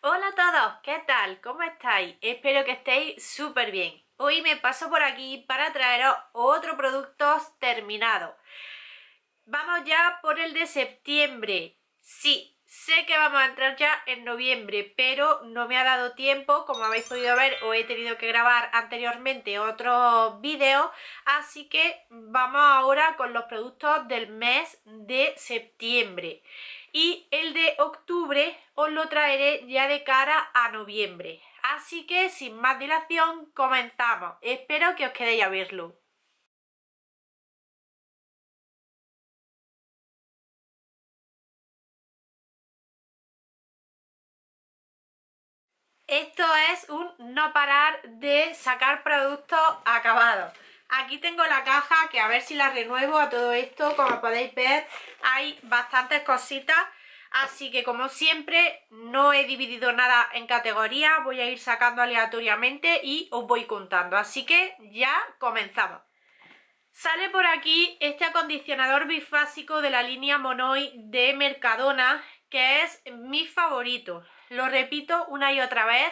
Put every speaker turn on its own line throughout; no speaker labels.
Hola a todos, ¿qué tal? ¿Cómo estáis? Espero que estéis súper bien. Hoy me paso por aquí para traeros otro producto terminado. Vamos ya por el de septiembre. Sí, sé que vamos a entrar ya en noviembre, pero no me ha dado tiempo, como habéis podido ver, o he tenido que grabar anteriormente otros vídeos, así que vamos ahora con los productos del mes de septiembre y el de octubre os lo traeré ya de cara a noviembre. Así que sin más dilación comenzamos. Espero que os quedéis a verlo. Esto es un no parar de sacar productos acabados. Aquí tengo la caja que a ver si la renuevo a todo esto. Como podéis ver hay bastantes cositas. Así que como siempre no he dividido nada en categorías. Voy a ir sacando aleatoriamente y os voy contando. Así que ya comenzamos. Sale por aquí este acondicionador bifásico de la línea Monoi de Mercadona que es mi favorito. Lo repito una y otra vez.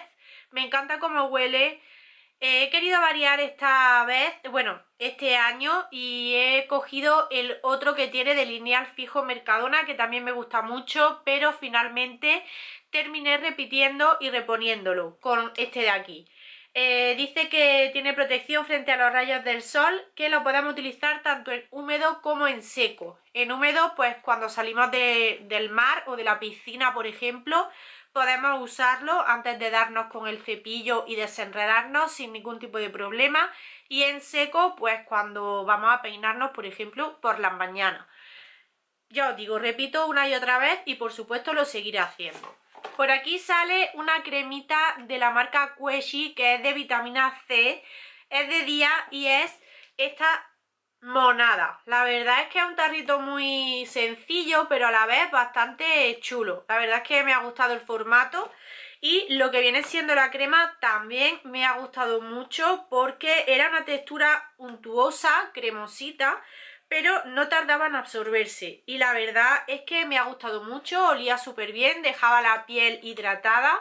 Me encanta cómo huele, he querido variar esta vez, bueno, este año y he cogido el otro que tiene de lineal fijo Mercadona que también me gusta mucho, pero finalmente terminé repitiendo y reponiéndolo con este de aquí. Eh, dice que tiene protección frente a los rayos del sol, que lo podemos utilizar tanto en húmedo como en seco. En húmedo, pues cuando salimos del mar o de la piscina, por ejemplo, podemos usarlo antes de darnos con el cepillo y desenredarnos sin ningún tipo de problema y en seco pues cuando vamos a peinarnos por ejemplo por las mañana ya os digo, repito una y otra vez y por supuesto lo seguiré haciendo por aquí sale una cremita de la marca Queshi, que es de vitamina C es de día y es esta monada. La verdad es que es un tarrito muy sencillo, pero a la vez bastante chulo. La verdad es que me ha gustado el formato y lo que viene siendo la crema también me ha gustado mucho porque era una textura untuosa, cremosita, pero no tardaba en absorberse. Y la verdad es que me ha gustado mucho, olía súper bien, dejaba la piel hidratada,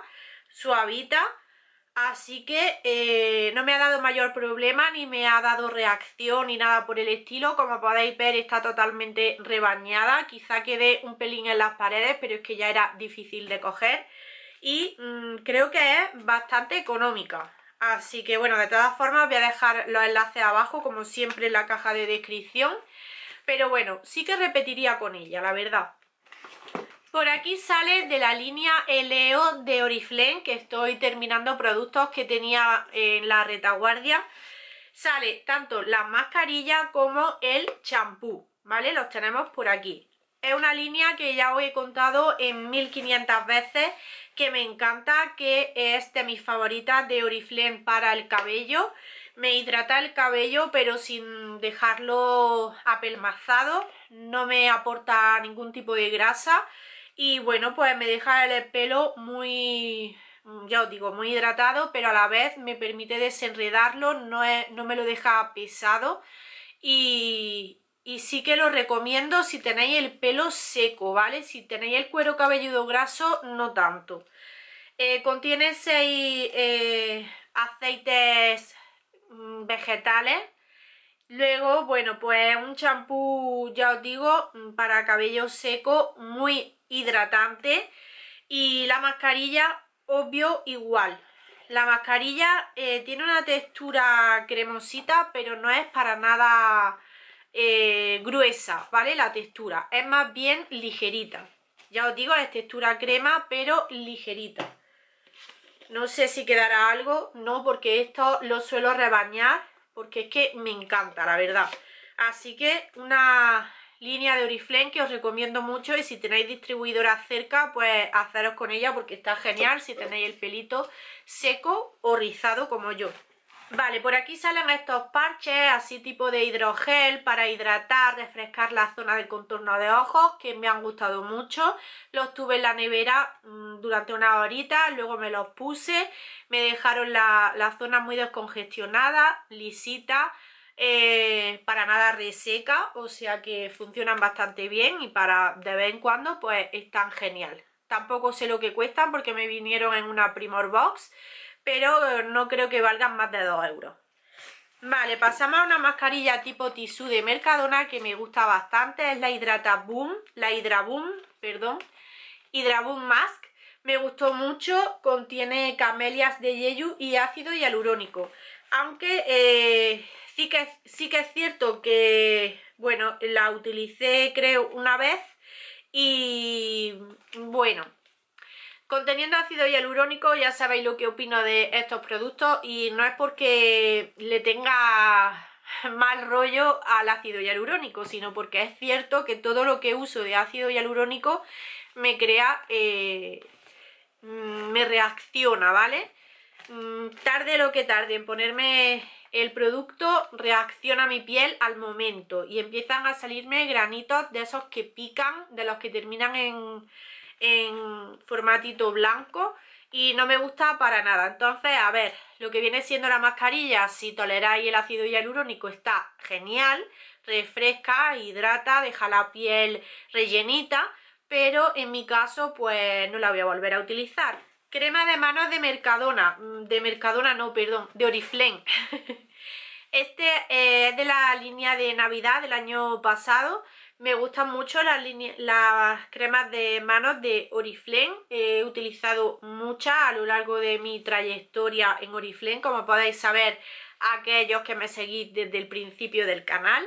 suavita Así que eh, no me ha dado mayor problema, ni me ha dado reacción, ni nada por el estilo. Como podéis ver, está totalmente rebañada. Quizá quede un pelín en las paredes, pero es que ya era difícil de coger. Y mm, creo que es bastante económica. Así que bueno, de todas formas voy a dejar los enlaces abajo, como siempre en la caja de descripción. Pero bueno, sí que repetiría con ella, la verdad. Por aquí sale de la línea Eleo de Oriflame, que estoy terminando productos que tenía en la retaguardia. Sale tanto la mascarilla como el champú, ¿vale? Los tenemos por aquí. Es una línea que ya os he contado en 1500 veces, que me encanta, que es de mis favoritas de Oriflame para el cabello. Me hidrata el cabello, pero sin dejarlo apelmazado. No me aporta ningún tipo de grasa y bueno, pues me deja el pelo muy, mm, ya os digo, muy hidratado, pero a la vez me permite desenredarlo, no, no me lo deja pesado y, sí que lo recomiendo si tenéis el pelo seco, ¿vale? Si tenéis el cuero cabelludo graso, no tanto. Eh, contiene 6 eh, aceites mm, vegetales Luego, bueno, pues un champú, ya os digo, mm, para cabello seco, muy hidratante. Y la mascarilla, obvio, igual. La mascarilla eh, tiene una textura cremosita, pero no es para nada eh, gruesa, ¿vale? La textura es más bien ligerita. Ya os digo, es textura crema, pero ligerita. No sé si quedará algo, no, porque esto lo suelo rebañar porque es que me encanta, la verdad. Así que una línea de Oriflame que os recomiendo mucho y si tenéis distribuidora cerca, pues haceros con ella porque está genial si tenéis el pelito seco o rizado como yo. Vale, por aquí salen estos parches, así tipo de hidrogel para hidratar, refrescar la zona del contorno de ojos, que me han gustado mucho. Los tuve en la nevera mm, durante una horita, luego me los puse, me dejaron la, la zona muy descongestionada, lisita, eh, para nada reseca, o sea que funcionan bastante bien y para de vez en cuando pues están genial. Tampoco sé lo que cuestan porque me vinieron en una Primor Box, pero eh, no creo que valgan más de 2 euros. Vale, pasamos a una mascarilla tipo tisú de Mercadona que me gusta bastante, es la Hidrata Boom, la Hydra Boom, perdón, Hydra Boom Mask, me gustó mucho, contiene camelias de yeyu y ácido hialurónico, aunque eh, sí, que, sí que es cierto que, bueno, la utilicé creo una vez y bueno, Conteniendo ácido hialurónico, ya sabéis lo que opino de estos productos y no es porque le tenga mal rollo al ácido hialurónico, sino porque es cierto que todo lo que uso de ácido hialurónico me crea, eh, me reacciona, ¿vale? Mm, tarde lo que tarde en ponerme el producto, reacciona mi piel al momento y empiezan a salirme granitos de esos que pican, de los que terminan en en formatito blanco y no me gusta para nada. Entonces, a ver, lo que viene siendo la mascarilla, si toleráis el ácido hialurónico, está genial, refresca, hidrata, deja la piel rellenita, pero en mi caso, pues no la voy a volver a utilizar. Crema de manos de Mercadona, mm, de Mercadona no, perdón, de Oriflame. este es de la línea de Navidad del año pasado, me gustan mucho las, las cremas de manos de Oriflame. He utilizado muchas a lo largo de mi trayectoria en Oriflame, como podéis saber aquellos que me seguís desde el principio del canal.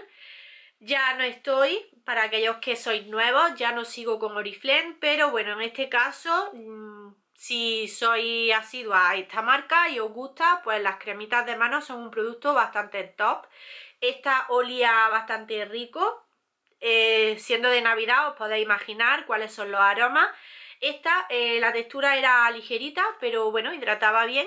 Ya no estoy, para aquellos que sois nuevos, ya no sigo con Oriflame, pero bueno, en este caso, mm, si sois asiduas a esta marca y os gusta, pues las cremitas de manos son un producto bastante top. Esta olía bastante rico, eh, siendo de Navidad os podéis imaginar cuáles son los aromas. Esta, eh, la textura era ligerita, pero bueno, hidrataba bien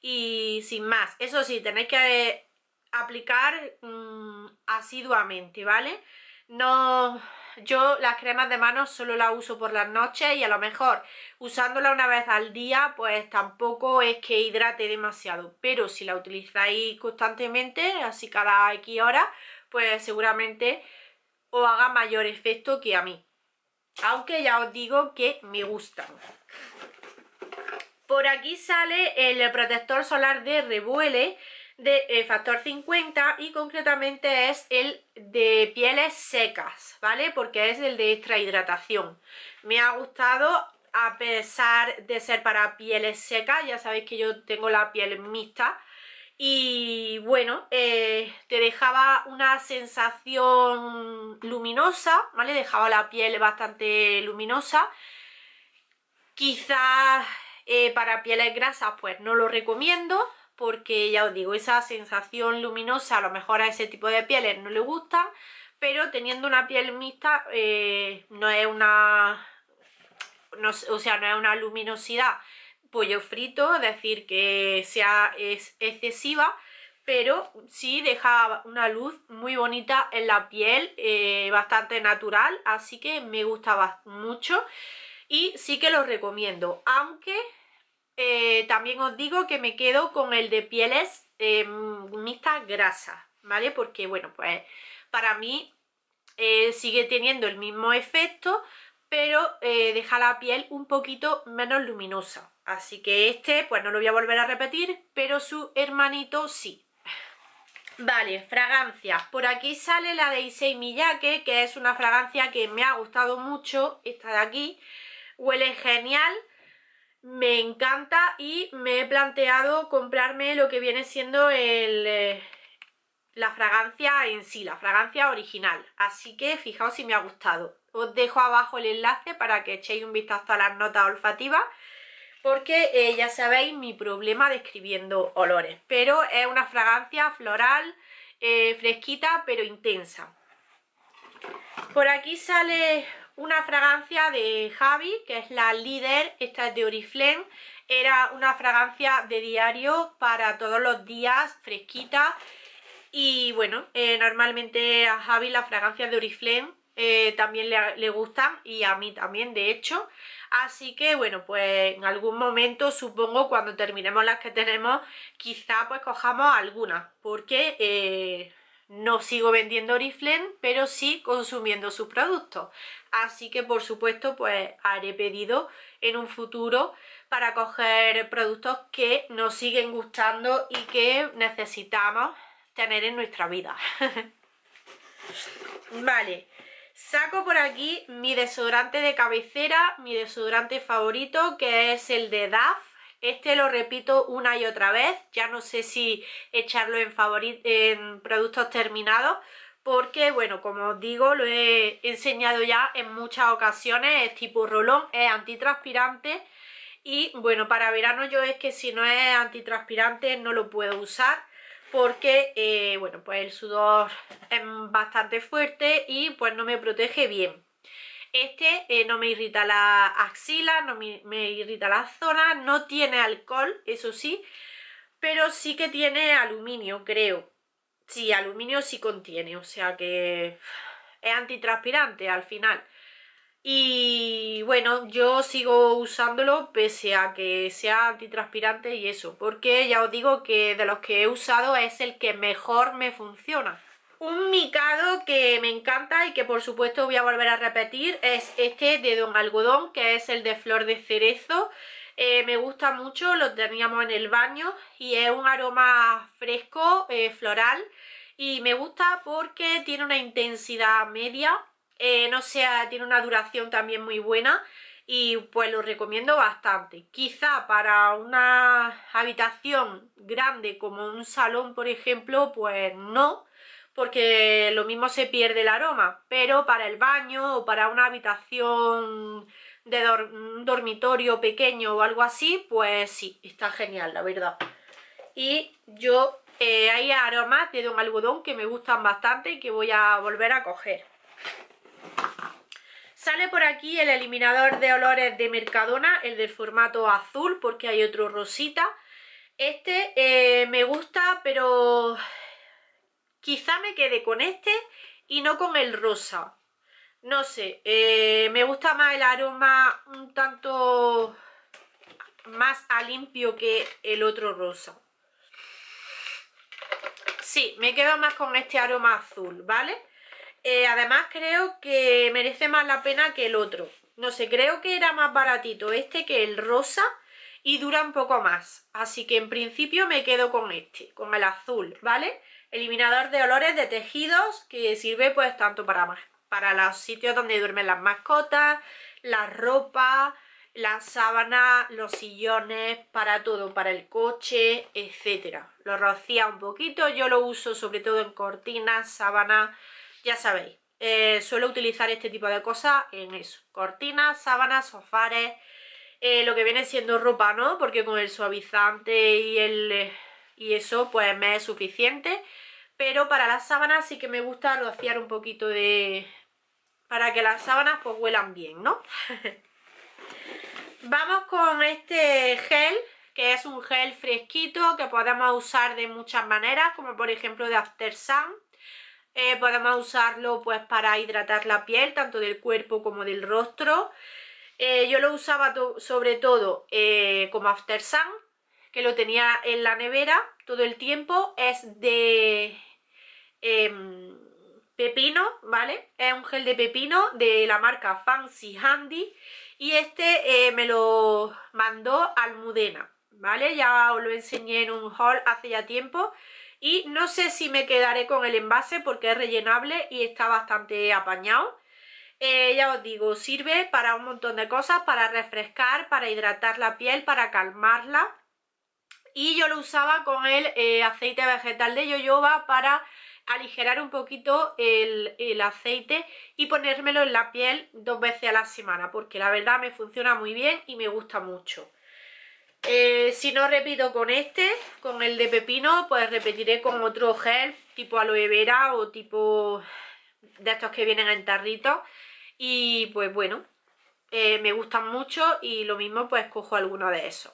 y sin más. Eso sí, tenéis que eh, aplicar mm, asiduamente, ¿vale? No, yo las cremas de manos solo las uso por las noches y a lo mejor usándola una vez al día pues tampoco es que hidrate demasiado, pero si la utilizáis constantemente, así cada X hora pues seguramente o haga mayor efecto que a mí. Aunque ya os digo que me gustan. Por aquí sale el protector solar de Revuele de eh, factor 50 y concretamente es el de pieles secas, ¿vale? Porque es el de extra hidratación. Me ha gustado a pesar de ser para pieles secas, ya sabéis que yo tengo la piel mixta, y bueno, eh, te dejaba una sensación luminosa, ¿vale? Dejaba la piel bastante luminosa. Quizás eh, para pieles grasas pues no lo recomiendo porque ya os digo, esa sensación luminosa a lo mejor a ese tipo de pieles no le gusta, pero teniendo una piel mixta eh, no es una... o sea, no es una luminosidad pollo frito, decir que sea es excesiva, pero sí deja una luz muy bonita en la piel, eh, bastante natural, así que me gustaba mucho y sí que lo recomiendo, aunque eh, también os digo que me quedo con el de pieles eh, em, mixtas grasas, ¿vale? Porque bueno, pues para mí eh, sigue teniendo el mismo efecto, pero deja la piel un poquito menos luminosa. Así que este, pues no lo voy a volver a repetir, pero su hermanito sí. Vale, fragancias. Por aquí sale la de Issei Miyake, que es una fragancia que me ha gustado mucho, esta de aquí. Huele genial, me encanta y me he planteado comprarme lo que viene siendo el, eh, la fragancia en sí, la fragancia original. Así que fijaos si me ha gustado. Os dejo abajo el enlace para que echéis un vistazo a las notas olfativas porque eh, ya sabéis mi problema describiendo olores, pero es una fragancia floral, eh, fresquita pero intensa. Por aquí sale una fragancia de Javi, que es la líder, esta es de Oriflame, era una fragancia de diario para todos los días, fresquita, y bueno, eh, normalmente a Javi las fragancias de Oriflame eh, también le, gustan y a mí también de hecho así que bueno pues en algún momento supongo cuando terminemos las que tenemos quizá pues cojamos algunas porque eh, no sigo vendiendo Riflen pero sí consumiendo sus productos así que por supuesto pues haré pedido en un futuro para coger productos que nos siguen gustando y que necesitamos tener en nuestra vida vale Saco por aquí mi desodorante de cabecera, mi desodorante favorito, que es el de DAF. Este lo repito una y otra vez, ya no sé si echarlo en, en productos terminados, porque bueno, como os digo, lo he enseñado ya en muchas ocasiones, es tipo rolón, es antitranspirante y bueno, para verano yo es que si no es antitranspirante no lo puedo usar porque, eh, bueno, pues el sudor es bastante fuerte y pues no me protege bien. Este eh, no me irrita la axila, no me, me irrita la zona, no tiene alcohol, eso sí, pero sí que tiene aluminio, creo. Sí, aluminio sí contiene, o sea que es antitranspirante al final. Y bueno, yo sigo usándolo pese a que sea antitranspirante y eso, porque ya os digo que de los que he usado es el que mejor me funciona. Un micado que me encanta y que por supuesto voy a volver a repetir es este de Don Algodón, que es el de flor de cerezo. Eh, me gusta mucho, lo teníamos en el baño y es un aroma fresco, eh, floral. Y me gusta porque tiene una intensidad media, eh, no sea, tiene una duración también muy buena y pues lo recomiendo bastante. Quizá para una habitación grande como un salón, por ejemplo, pues no, porque lo mismo se pierde el aroma, pero para el baño o para una habitación de un dormitorio pequeño o algo así, pues sí, está genial, la verdad. Y yo, eh, hay aromas de Don Algodón que me gustan bastante y que voy a volver a coger. Sale por aquí el eliminador de olores de Mercadona, el del formato azul, porque hay otro rosita. Este eh, me gusta, pero quizá me quede con este y no con el rosa. No sé, eh, me gusta más el aroma un tanto más a limpio que el otro rosa. Sí, me quedo más con este aroma azul, ¿vale? Eh, además creo que merece más la pena que el otro. No sé, creo que era más baratito este que el rosa y dura un poco más. Así que en principio me quedo con este, con el azul, ¿vale? Eliminador de olores de tejidos que sirve pues tanto para, para los sitios donde duermen las mascotas, la ropa, las sábanas, los sillones, para todo, para el coche, etcétera. Lo rocía un poquito, yo lo uso sobre todo en cortinas, sábanas ya sabéis, eh, suelo utilizar este tipo de cosas en eso, cortinas, sábanas, sofares, eh, lo que viene siendo ropa, ¿no? Porque con el suavizante y, el, eh, y eso pues me es suficiente, pero para las sábanas sí que me gusta rociar un poquito de... para que las sábanas pues huelan bien, ¿no? Vamos con este gel, que es un gel fresquito que podemos usar de muchas maneras, como por ejemplo de After Sun eh, podemos usarlo pues para hidratar la piel, tanto del cuerpo como del rostro. Eh, yo lo usaba sobre todo eh, como After Sun, que lo tenía en la nevera todo el tiempo. Es de em, pepino, ¿vale? Es un gel de pepino de la marca Fancy Handy. Y este me lo mandó Almudena, ¿vale? Ya os lo enseñé en un haul hace ya tiempo y no sé si me quedaré con el envase porque es rellenable y está bastante apañado. Eh, ya os digo, sirve para un montón de cosas, para refrescar, para hidratar la piel, para calmarla. Y yo lo usaba con el eh, aceite vegetal de yoyoba para aligerar un poquito el, aceite y ponérmelo en la piel dos veces a la semana porque la verdad me funciona muy bien y me gusta mucho. Eh, si no repito con este, con el de pepino, pues repetiré con otro gel tipo aloe vera o tipo de estos que vienen en tarritos. Y pues bueno, eh, me gustan mucho y lo mismo pues cojo alguno de esos.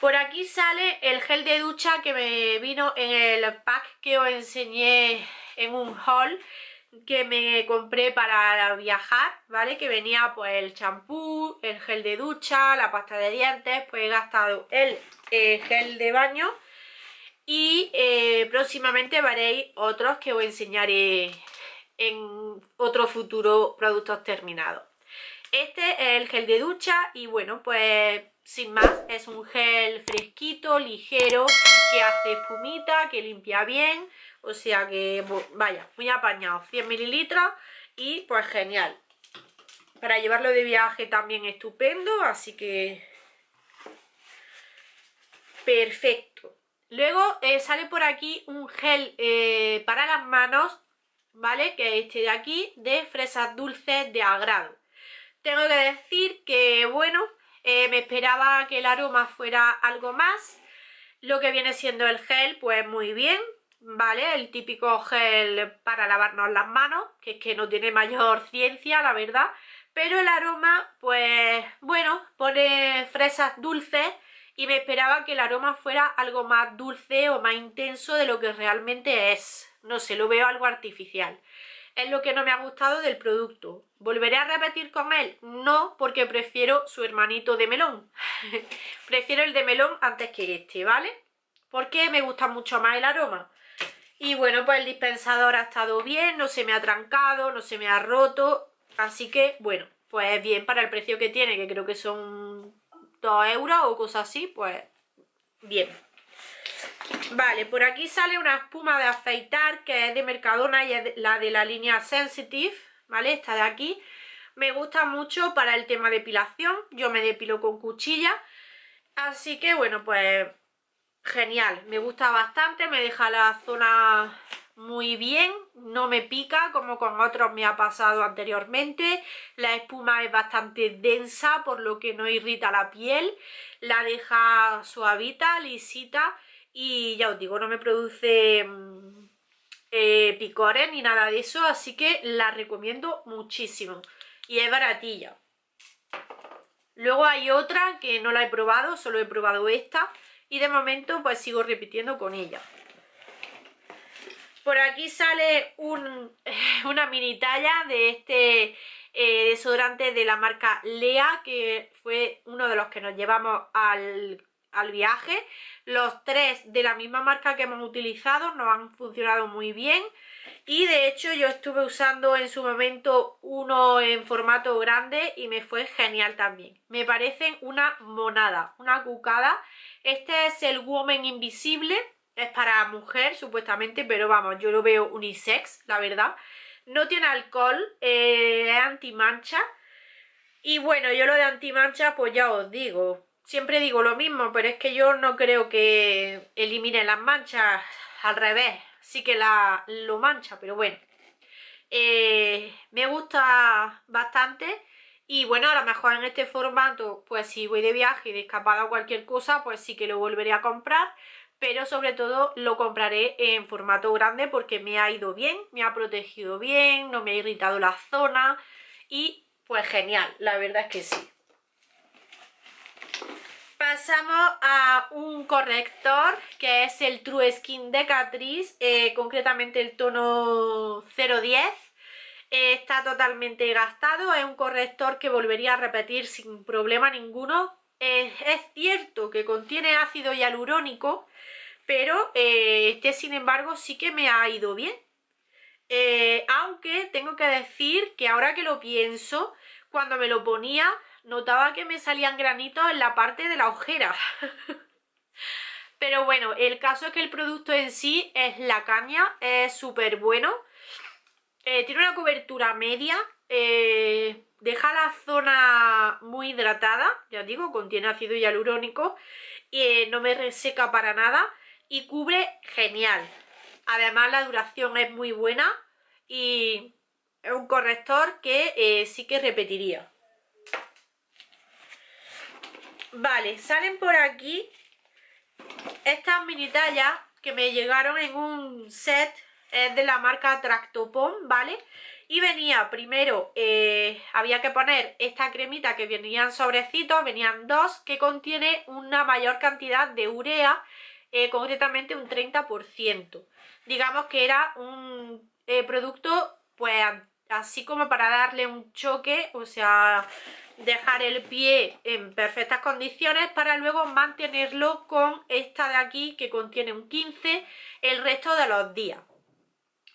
Por aquí sale el gel de ducha que me vino en el pack que os enseñé en un haul que me compré para viajar, ¿vale? Que venía pues el champú, el gel de ducha, la pasta de dientes, pues he gastado el eh, gel de baño y eh, próximamente veréis otros que os enseñaré en otro futuro productos terminados. Este es el gel de ducha y bueno, pues sin más, es un gel fresquito, ligero, que hace espumita, que limpia bien, o sea que, vaya, muy apañado. 100 mililitros y pues genial. Para llevarlo de viaje también estupendo, así que... Perfecto. Luego eh, sale por aquí un gel eh, para las manos, ¿vale? Que es este de aquí, de fresas dulces de agrado. Tengo que decir que, bueno, eh, me esperaba que el aroma fuera algo más. Lo que viene siendo el gel, pues muy bien, ¿vale? El típico gel para lavarnos las manos, que es que no tiene mayor ciencia, la verdad. Pero el aroma, pues bueno, pone fresas dulces y me esperaba que el aroma fuera algo más dulce o más intenso de lo que realmente es. No sé, lo veo algo artificial. Es lo que no me ha gustado del producto. ¿Volveré a repetir con él? No, porque prefiero su hermanito de melón. prefiero el de melón antes que este, ¿vale? porque me gusta mucho más el aroma. Y bueno, pues el dispensador ha estado bien, no se me ha trancado, no se me ha roto, así que bueno, pues bien para el precio que tiene, que creo que son 2 euros o cosas así, pues bien. Vale, por aquí sale una espuma de afeitar que es de Mercadona y es la de la línea Sensitive, ¿vale? Esta de aquí. Me gusta mucho para el tema depilación, yo me depilo con cuchilla, así que bueno, pues genial, me gusta bastante, me deja la zona muy bien, no me pica como con otros me ha pasado anteriormente, la espuma es bastante densa por lo que no irrita la piel, la deja suavita, lisita y ya os digo, no me produce mm, eh, picores ni nada de eso, así que la recomiendo muchísimo y es baratilla. Luego hay otra que no la he probado, solo he probado esta, y de momento pues sigo repitiendo con ella por aquí sale un, una mini talla de este eh, desodorante de la marca Lea que fue uno de los que nos llevamos al, al viaje los tres de la misma marca que hemos utilizado nos han funcionado muy bien y de hecho yo estuve usando en su momento uno en formato grande y me fue genial también. Me parecen una monada, una cucada. Este es el Woman Invisible, es para mujer supuestamente, pero vamos, yo lo veo unisex, la verdad. No tiene alcohol, eh, es antimancha. Y bueno, yo lo de antimancha, pues ya os digo, siempre digo lo mismo, pero es que yo no creo que elimine las manchas, al revés, sí que la, lo mancha, pero bueno. Eh, me gusta bastante y bueno, a lo mejor en este formato, pues si voy de viaje, de escapada o cualquier cosa, pues sí que lo volveré a comprar, pero sobre todo lo compraré en formato grande porque me ha ido bien, me ha protegido bien, no me ha irritado la zona y pues genial, la verdad es que sí. Pasamos a un corrector que es el True Skin de Catrice, eh, concretamente el tono 010. está totalmente gastado, es un corrector que volvería a repetir sin problema ninguno. Eh, es cierto que contiene ácido hialurónico, pero eh, este sin embargo sí que me ha ido bien. aunque tengo que decir que ahora que lo pienso, cuando me lo ponía notaba que me salían granitos en la parte de la ojera. Pero bueno, el caso es que el producto en sí es la caña, es súper bueno. Eh, tiene una cobertura media, eh, deja la zona muy hidratada, ya digo, contiene ácido hialurónico y eh, no me reseca para nada y cubre genial. Además la duración es muy buena y es un corrector que sí que repetiría. Vale, salen por aquí estas mini tallas que me llegaron en un set de la marca Tractopon, ¿vale? Y venía primero, eh, había que poner esta cremita que venían sobrecito, venían dos, que contiene una mayor cantidad de urea, eh, concretamente un 30%. Digamos que era un eh, producto, pues así como para darle un choque, o sea, dejar el pie en perfectas condiciones para luego mantenerlo con esta de aquí que contiene un 15 el resto de los días.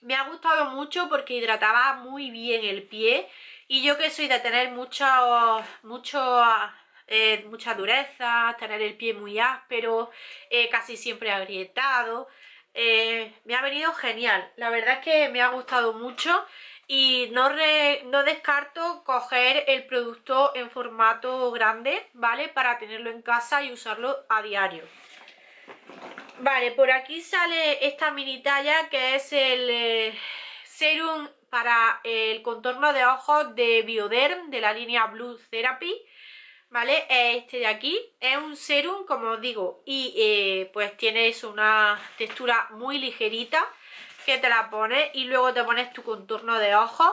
Me ha gustado mucho porque hidrataba muy bien el pie y yo que soy de tener mucho, mucho, eh, mucha dureza, tener el pie muy áspero, eh, casi siempre agrietado, eh, me ha venido genial. La verdad es que me ha gustado mucho y no, descarto coger el producto en formato grande, ¿vale? Para tenerlo en casa y usarlo a diario. Vale, por aquí sale esta mini talla que es el eh, serum para el contorno de ojos de Bioderm de la línea Blue Therapy. ¿Vale? Este de aquí es un serum, como os digo, y eh, pues tiene eso, una textura muy ligerita que te la pones y luego te pones tu contorno de ojos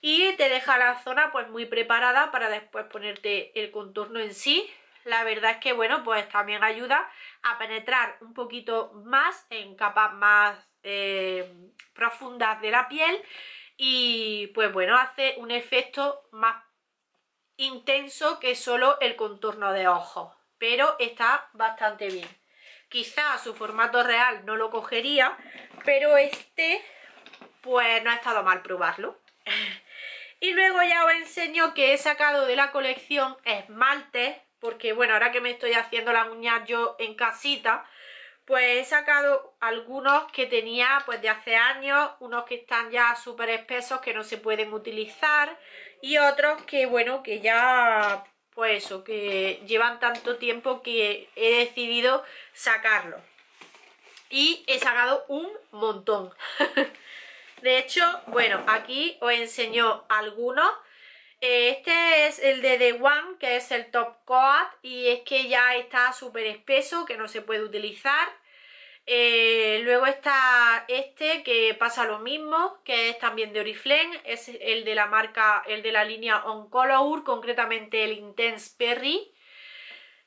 y te deja la zona pues muy preparada para después ponerte el contorno en sí la verdad es que bueno pues también ayuda a penetrar un poquito más en capas más eh, profundas de la piel y pues bueno hace un efecto más intenso que solo el contorno de ojos pero está bastante bien quizá su formato real no lo cogería, pero este pues no ha estado mal probarlo. y luego ya os enseño que he sacado de la colección esmaltes, porque bueno, ahora que me estoy haciendo las uñas yo en casita, pues he sacado algunos que tenía pues de hace años, unos que están ya súper espesos que no se pueden utilizar y otros que bueno, que ya pues eso, que llevan tanto tiempo que he decidido sacarlo. Y he sacado un montón. de hecho, bueno, aquí os enseño algunos. Eh, este es el de The One, que es el Top Coat, y es que ya está súper espeso, que no se puede utilizar. Eh, luego está este que pasa lo mismo, que es también de Oriflame, es el de la marca, el de la línea On concretamente el Intense Perry.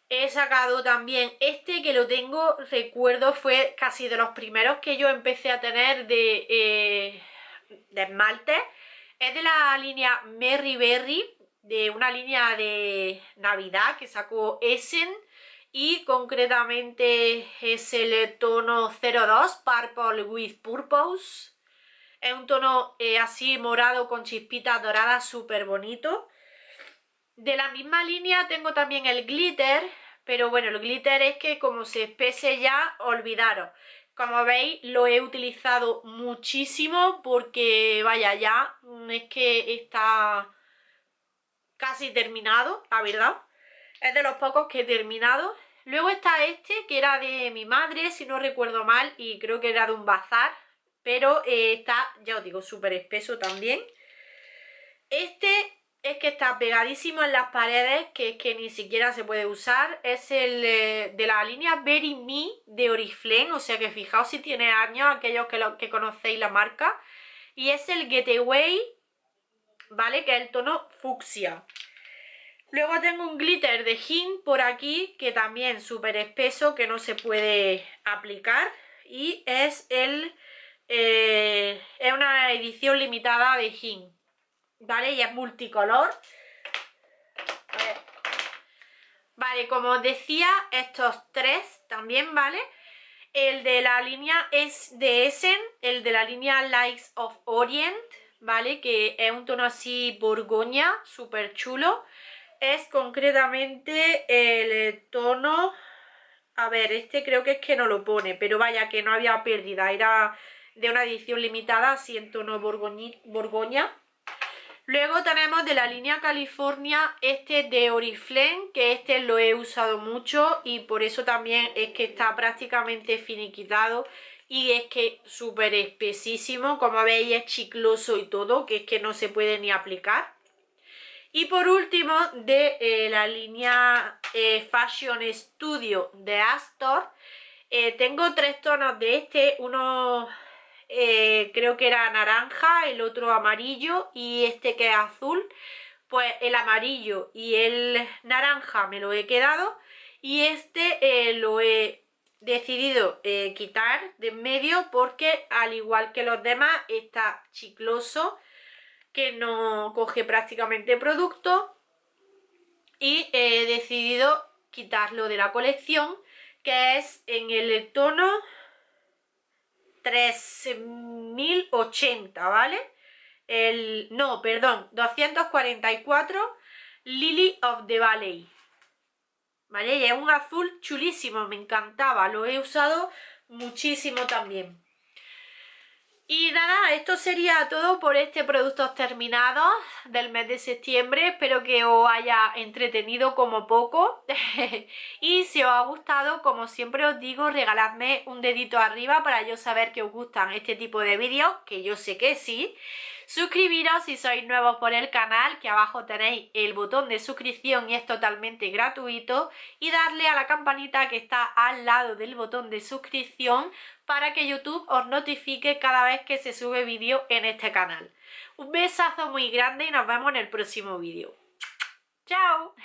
He sacado también este que lo tengo, recuerdo, fue casi de los primeros que yo empecé a tener de, eh, de esmalte. Es de la línea Merry Berry, de una línea de Navidad que sacó Essen y concretamente es el tono 02 Purple with Purpose es un tono eh, así morado con chispitas doradas súper bonito de la misma línea tengo también el glitter pero bueno, el glitter es que como se espese ya, olvidaros como veis lo he utilizado muchísimo porque vaya ya mm, es que está casi terminado, la verdad es de los pocos que he terminado Luego está este, que era de mi madre, si no recuerdo mal, y creo que era de un bazar, pero eh, está, ya os digo, súper espeso también. Este es que está pegadísimo en las paredes, que es que ni siquiera se puede usar. Es el eh, de la línea Very Me de Oriflame, o sea que fijaos si tiene años, aquellos que, conocéis la marca. Y es el Getaway, ¿vale? Que es el tono fucsia. Luego tengo un glitter de Hint por aquí, que también súper espeso, que no se puede aplicar. Y es el eh, es una edición limitada de Hint, ¿vale? Y es multicolor. Vale, como os decía, estos tres también, ¿vale? El de la línea es de Essen, el de la línea Lights of Orient, ¿vale? Que es un tono así borgoña, súper chulo es concretamente el eh, tono... A ver, este creo que es que no lo pone, pero vaya que no había pérdida, era de una edición limitada, así en tono borgoña. Luego tenemos de la línea California este de Oriflame, que este lo he usado mucho y por eso también es que está prácticamente finiquitado y es que súper espesísimo, como veis es chicloso y todo, que es que no se puede ni aplicar. Y por último, de eh, la línea eh, Fashion Studio de Astor, eh, tengo tres tonos de este, uno creo que era naranja, el otro amarillo y este que es azul. Pues el amarillo y el naranja me lo he quedado y este lo he decidido quitar de en medio porque al igual que los demás está chicloso que no coge prácticamente producto y he decidido quitarlo de la colección que es en el tono 3080, ¿vale? El, no, perdón, 244 Lily of the Valley. ¿Vale? Y es un azul chulísimo, me encantaba, lo he usado muchísimo también. Y nada, esto sería todo por este productos terminados del mes de septiembre. Espero que os haya entretenido como poco. y si os ha gustado, como siempre os digo, regaladme un dedito arriba para yo saber que os gustan este tipo de vídeos, que yo sé que sí. Suscribiros si sois nuevos por el canal, que abajo tenéis el botón de suscripción y es totalmente gratuito. Y darle a la campanita que está al lado del botón de suscripción para que YouTube os notifique cada vez que se sube vídeo en este canal. Un besazo muy grande y nos vemos en el próximo vídeo. ¡Chao!